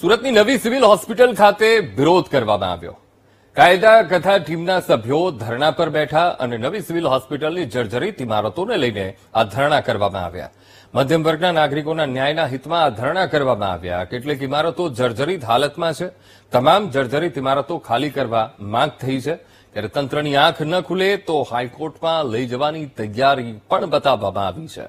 સુરતની નવી civil hospital ખાતે વિરોધ કરવામાં આવ્યો કાયદા કથા ટીમના સભ્યો ધરણા પર બેઠા અને નવી સિવિલ હોસ્પિટલની જર્જરિત ઇમારતોને લઈને આ ધરણા કરવામાં આવ્યા મધ્યમ વર્ગના નાગરિકોના ન્યાયના હિતમાં આ ધરણા કરવામાં આવ્યા કેટલીક ઇમારતો જર્જરિત હાલતમાં છે તમામ જર્જરિત ઇમારતો ખાલી કરવા માંગ થઈ છે ત્યારે તંત્રની આંખ ન ખુલે તો હાઈકોર્ટમાં લઈ જવાની તૈયારી પણ બતાવવામાં આવી છે